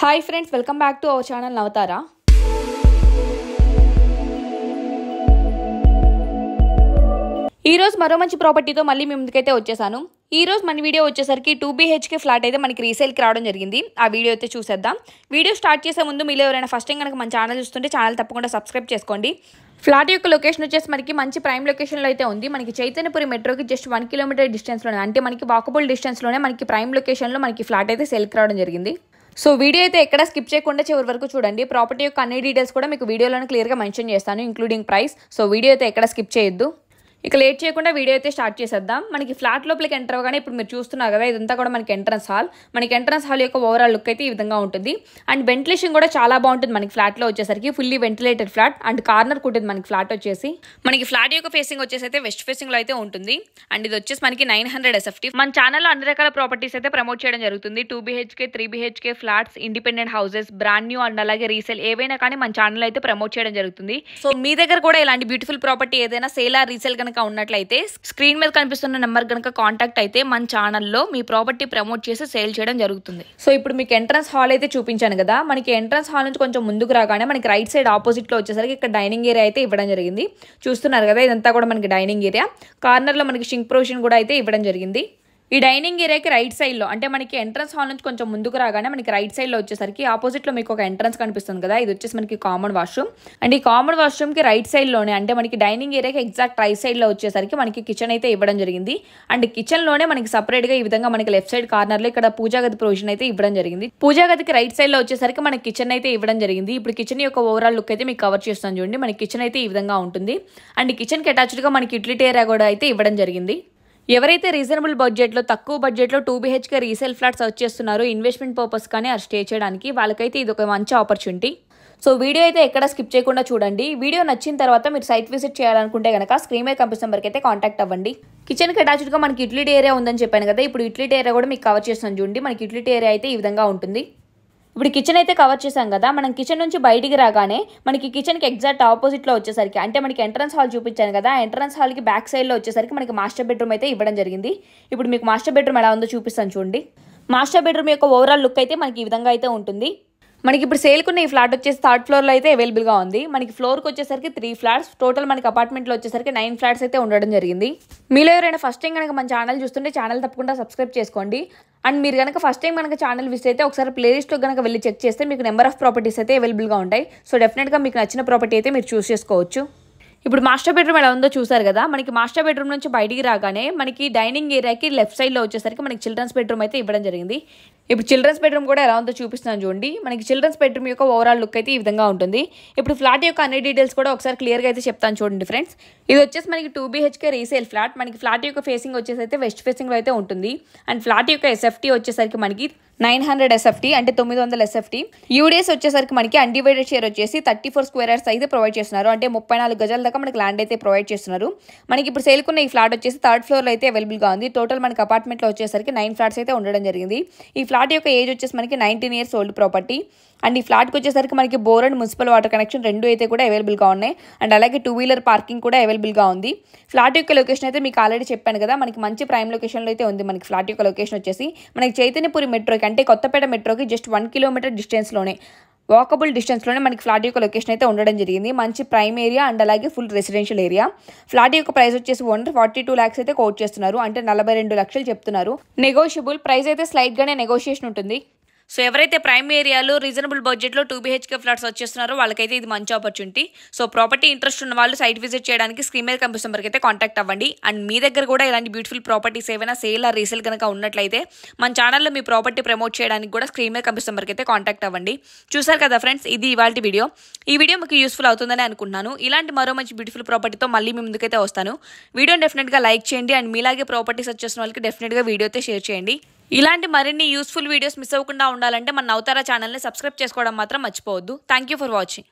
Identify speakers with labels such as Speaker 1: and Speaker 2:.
Speaker 1: hi friends welcome back to our channel Navatara ఈరోజు మరో మంచి ప్రాపర్టీతో మళ్ళీ మీ ముందుకైతే వచ్చేసాను ఈరోజు మన వీడియో వచ్చేసరికి టూ బీహెచ్కే ఫ్లాట్ అయితే మనకి రీసేల్కి రావడం జరిగింది ఆ వీడియో అయితే చూసేద్దాం వీడియో స్టార్ట్ చేసే ముందు మీరు ఎవరైనా ఫస్ట్ టైం కనుక మన ఛానల్ చూస్తుంటే ఛానల్ తప్పకుండా సబ్స్క్రైబ్ చేసుకోండి ఫ్లాట్ యొక్క లొకేషన్ వచ్చేసి మనకి మంచి ప్రైమ్ లొకేషన్లో అయితే ఉంది మనకి చైతన్యపురి మెట్రోకి జస్ట్ వన్ కిలోమీటర్ డిస్టెన్స్లోనే అంటే మనకి వాకబుల్ డిస్టెన్స్లోనే మనకి ప్రైమ్ లొకేషన్లో మనకి ఫ్లాట్ అయితే సెల్కి రావడం జరిగింది సో వీడియో అయితే ఎక్కడ స్కిప్ చేయకుండా చివరి వరకు చూడండి ప్రాపర్టీ యొక్క అన్ని డీటెయిల్స్ కూడా మీకు వీడియోలోనే క్లియర్గా మెన్షన్ చేస్తాను ఇంక్లూడింగ్ ప్రైస్ సో వీడియో అయితే ఎక్కడ స్కిప్ చేయొద్దు ఇక లేట్ చేయకుండా వీడియో అయితే స్టార్ట్ చేసేద్దాం మనకి ఫ్లాట్ లోపలికి ఎంటర్ అవ్వగానే ఇప్పుడు మీరు చూస్తున్నారు కదా ఇదంతా కూడా మనకి ఎంట్రన్స్ హాల్ మనకి ఎంట్రన్స్ హాల్ యొక్క ఓవరాల్ లుక్ అయితే ఈ విధంగా ఉంటుంది అండ్ వెంటిలేషన్ కూడా చాలా బాగుంటుంది మనకి ఫ్లాట్లో వచ్చేసరికి fully ventilated flat and corner కుట్టింది మనకి ఫ్లాట్ వచ్చేసి మనకి ఫ్లాట్ యొక్క ఫేసింగ్ వచ్చేసి అయితే వెస్ట్ ఫేసింగ్లో అయితే ఉంటుంది అండ్ ఇది వచ్చేసి మనకి నైన్ హండ్రెడ్ ఎస్ఎఫ్టీ మన ఛానల్లో అన్ని రకాల ప్రాపర్టీస్ అయితే ప్రమోట్ చేయడం జరుగుతుంది two BHK three BHK flats independent houses brand new and అలాగే రీసేల్ ఏవైనా కానీ మన ఛానల్ అయితే ప్రమోట్ చేయడం జరుగుతుంది సో మీ దగ్గర కూడా ఇలాంటి బ్యూటిఫుల్ ప్రాపర్టీ ఏదైనా సేల్ రీసేల్ కనుక ఉన్నట్లయితే స్క్రీన్ మీద కనిపిస్తున్న నెంబర్ కనుక కాంటాక్ట్ అయితే మన ఛానల్లో మీ ప్రాపర్టీ ప్రమోట్ చేసి సేల్ చేయడం జరుగుతుంది సో ఇప్పుడు మీకు ఎంట్రన్స్ హాల్ అయితే చూపించాను కదా మనకి ఎంట్రన్స్ హాల్ నుంచి కొంచెం ముందుకు రాగానే మనకి రైట్ సైడ్ ఆపోజిట్ లో వచ్చేసరికి ఇక్కడ డైనింగ్ ఏరియా అయితే ఇవ్వడం జరిగింది చూస్తున్నారు కదా ఇదంతా కూడా మనకి డైనింగ్ ఏరియా కార్నర్ లో మనకి షింక్ ప్రొవిషన్ కూడా అయితే ఇవ్వడం జరిగింది ఈ డైనింగ్ ఏరియాకి రైట్ సైడ్లో అంటే మనకి ఎంట్రన్స్ హాల్ నుంచి కొంచెం ముందుకు రాగానే మనకి రైట్ సైడ్లో వచ్చేసరికి ఆపోజిట్లో మీకు ఒక ఎంట్రన్స్ కనిపిస్తుంది కదా ఇది వచ్చేసి మనకి కామన్ వాష్రూమ్ అండ్ ఈ కామన్ వాష్రూమ్కి రైట్ సైడ్లోనే అంటే మనకి డైనింగ్ ఏరియాకి ఎగ్జాక్ట్ రైట్ సైడ్లో వచ్చేసరికి మనకి కిచెన్ అయితే ఇవ్వడం జరిగింది అండ్ కిచెన్లోనే మనకి సపరేట్గా ఈ విధంగా మనకి లెఫ్ట్ సైడ్ కార్నర్లో ఇక్కడ పూజాగతి గది ప్రొవిజన్ అయితే ఇవ్వడం జరిగింది పూజాగతికి రైట్ సైడ్లో వచ్చేసరికి మనకి కిచెన్ అయితే ఇవ్వడం జరిగింది ఇప్పుడు కిచెన్ యొక్క ఓవరాల్ లుక్ అయితే మీకు కవర్ చేస్తాను చూడండి మనకి కిచెన్ అయితే ఈ విధంగా ఉంటుంది అండ్ కిచెన్కి అటాచ్డ్గా మనకి ఇడ్లీ టేరా కూడా అయితే ఇవ్వడం జరిగింది ఎవరైతే రీజనబుల్ బడ్జెట్లో తక్కువ బడ్జెట్లో టూ బీహెచ్కే రీసేల్ ఫ్లాట్స్ వచ్చేస్తున్నారో ఇన్వెస్ట్మెంట్ పర్పస్ కానీ అది స్టే చేయడానికి వాళ్ళకైతే ఇది ఒక మంచి ఆపర్చునిటీ సో వీడియో అయితే ఎక్కడ స్కిప్ చేయకుండా చూడండి వీడియో నచ్చిన తర్వాత మీరు సైట్ విజిట్ చేయాలనుకుంటే కనుక స్క్రీన్ మీద కంపెనీ నెంబర్కి అయితే కాంటాక్ట్ అవ్వండి కిచెన్కి అటాచ్డ్గా మనకి ఇట్లీటీ ఏరియా ఉందని చెప్పాను కదా ఇప్పుడు ఇట్లీటీ ఏరియా కూడా మీకు కవర్ చేస్తాను చూడండి మనకి ఇట్లీటీ ఏరియా అయితే ఈ విధంగా ఉంటుంది ఇప్పుడు కిచెన్ అయితే కవర్ చేసాం కదా మనం కిచెన్ నుంచి బయటికి రాగానే మనకి కిచెన్కి ఎగ్జాక్ట్ ఆపోజిట్లో వచ్చేసరికి అంటే మనకి ఎంట్రన్స్ హాల్ చూపించాను కదా ఎంట్రన్స్ హాల్కి బ్యాక్ సైడ్లో వచ్చేసరికి మనకి మాస్టర్ బెడ్రూమ్ అయితే ఇవ్వడం జరిగింది ఇప్పుడు మీకు మాస్టర్ బెడ్రూమ్ ఎలా ఉందో చూపిస్తాను చూడండి మాస్టర్ బెడ్రూమ్ యొక్క ఓవరాల్ లుక్ అయితే మనకి ఈ విధంగా అయితే ఉంటుంది మనకి ఇప్పుడు సేల్కున్న ఈ ఫ్లాట్ వచ్చేసి థర్డ్ ఫ్లోర్లో అయితే అవైలబుల్గా ఉంది మనకి ఫ్లోర్కి వచ్చేసరికి త్రీ ఫ్లాట్స్ టోటల్ మనకి అపార్ట్మెంట్లో వచ్చేసరికి నైన్ ఫ్లాట్స్ అయితే ఉండడం జరిగింది మీలో ఎవరైనా ఫస్ట్ టైం కనుక మన ఛానల్ చూస్తుంటే ఛానల్ తప్పకుండా సబ్స్క్రైబ్ చేసుకోండి అండ్ మీరు కనుక ఫస్ట్ టైం కనుక ఛానల్ విజిట్ అయితే ఒకసారి ప్లేలిస్ట్లో కనుక వెళ్ళి చెక్ చేస్తే మీకు నెంబర్ ఆఫ్ ప్రాపర్టీస్ అయితే అవైలబుల్గా ఉంటాయి సో డెఫినెట్గా మీకు నచ్చిన ప్రాపర్టీ అయితే మీరు చూస్ చేసుకోవచ్చు ఇప్పుడు మాస్టర్ బెడ్రూమ్ ఎలా ఉందో చూసారు కదా మనకి మాస్టర్ బెడ్రూమ్ నుంచి బయటికి రాగానే మనకి డైనింగ్ ఏరియాకి లెఫ్ట్ సైడ్లో వచ్చేసరికి మనకి చిల్డ్రన్స్ బెడ్రూమ్ అయితే ఇవ్వడం జరిగింది ఇప్పుడు చిల్డ్రన్స్ బెడ్రూమ్ కూడా ఎలా ఉందో చూపిస్తున్నాను చూడండి మనకి చిల్డ్రన్స్ బెడ్రూమ్ యొక్క ఓవరాల్ లుక్ అయితే ఈ విధంగా ఉంటుంది ఇప్పుడు ఫ్లాట్ యొక్క అన్ని డీటెయిల్స్ కూడా ఒకసారి క్లియర్గా అయితే చెప్తాను చూడండి ఫ్రెండ్స్ ఇది వచ్చేసి మనకి టూ బీహెచ్కే రీసేల్ ఫ్లాట్ మనకి ఫ్లాట్ యొక్క ఫేసింగ్ వచ్చేసి అయితే వెస్ట్ ఫేసింగ్లో అయితే ఉంటుంది అండ్ ఫ్లాట్ యొక్క ఎస్ఎఫ్టీ వచ్చేసరికి మనకి నైన్ హండ్రెడ్ ఎస్ఎఫ్టీ అంటే తొమ్మిది వందల ఎస్ఎఫ్టీ యూడేస్ వచ్చేసరికి మనకి అన్డివైడెడ్ షేర్ వచ్చేసి థర్టీ ఫోర్ స్క్వేర్ యార్డ్స్ అయితే ప్రొవైడ్ చేస్తున్నారు అంటే ముప్పై నాలుగు గజాల దాకా మనకి ల్యాండ్ అయితే ప్రొవైడ్ చేస్తున్నారు మనకి ఇప్పుడు సేల్కున్న ఈ ఫ్లాట్ వచ్చేసి థర్డ్ ఫ్లోర్లో అయితే అవైలబుల్గా ఉంది టోటల్ మనకి అపార్ట్మెంట్లో వచ్చేసరికి నైన్ ఫ్లాట్స్ అయితే ఉండడం జరిగింది ఈ ఫ్లాట్ యొక్క ఏజ్ వచ్చేసి మనకి nineteen years old property and ఈ ఫ్లాట్కి వచ్చేసరికి మనకి bore and municipal water connection రెండు అయితే కూడా అవైలబుల్గా ఉన్నాయి అండ్ అలాగే టూ వీలర్ పార్కింగ్ కూడా అవైలబుల్గా ఉంది ఫ్లాట్ యొక్క లొకేషన్ అయితే మీకు ఆల్రెడీ చెప్పాను కదా మనకి మంచి ప్రైమ్ లొకేషన్లో అయితే ఉంది మనకి ఫ్లాట్ యొక్క లొకేషన్ వచ్చేసి మనకి చైతన్యపురి మెట్రో అంటే కొత్తపేట మెట్రోకి జస్ట్ వన్ కిలోమీటర్ డిస్టెన్స్లోనే వాకబుల్ డిస్టెన్స్లోనే మనకి ఫ్లాట్ యొక్క లొకేషన్ అయితే ఉండడం జరిగింది మంచి ప్రైమ్ ఏరియా అండ్ అలాగే ఫుల్ రెసిడెన్షియల్ ఏరియా ఫ్లాట్ యొక్క ప్రైస్ వచ్చేసి వన్ ఫార్టీ టూ ల్యాక్స్ అయితే కోట్ చేస్తున్నారు అంటే నలభై రెండు లక్షలు చెప్తున్నారు నెగోషియబుల్ ప్రైస్ అయితే స్లైట్గానే నెగోషియేషన్ ఉంటుంది సో ఎవరైతే ప్రైమ్ ఏరియాలో రీజనబుల్ బడ్జెట్లో టూ బీహెచ్కే ఫ్లాట్స్ వచ్చేస్తున్నారో వాళ్ళకైతే ఇది మంచి ఆపర్చునిటీ సో ప్రాపర్టీ ఇంట్రెస్ట్ ఉన్న వాళ్ళు సైట్ విజిట్ చేయడానికి స్క్రీన్ మీద కంపెనీ నెంబర్కి అయితే కాంటాక్ట్ అవ్వండి అండ్ మీ దగ్గర కూడా ఇలాంటి బ్యూటిఫుల్ ప్రాపర్టీస్ ఏమైనా సేల్ ఆ రీసేల్ కనుక ఉన్నట్లయితే మన ఛానల్లో మీ ప్రాపర్టీ ప్రమోట్ చేయడానికి కూడా స్క్రీన్ మీద కంపెనీ నెంబర్కి అయితే కాంటాక్ట్ అవ్వండి చూసారు కదా ఫ్రెండ్స్ ఇది ఇవాళ వీడియో ఈ వీడియో మీకు యూస్ఫుల్ అవుతుందని అనుకున్నాను ఇలాంటి మరో మంచి బ్యూటిఫుల్ ప్రాపర్టీతో మళ్ళీ మీ ముందుకైతే వస్తాను వీడియోని డెఫినెట్గా లైక్ చేయండి అండ్ మీలాగే ప్రాపర్టీస్ వచ్చేసిన వాళ్ళకి డెఫినెట్గా వీడియో అయితే షేర్ చేయండి ఇలాంటి మరిన్ని యూస్ఫుల్ వీడియోస్ మిస్ అవ్వకుండా ఉండాలంటే మన నవతారా ఛానల్ని సబ్స్క్రైబ్ చేసుకోవడం మాత్రం మర్చిపోవద్దు థ్యాంక్ యూ ఫర్ వాచింగ్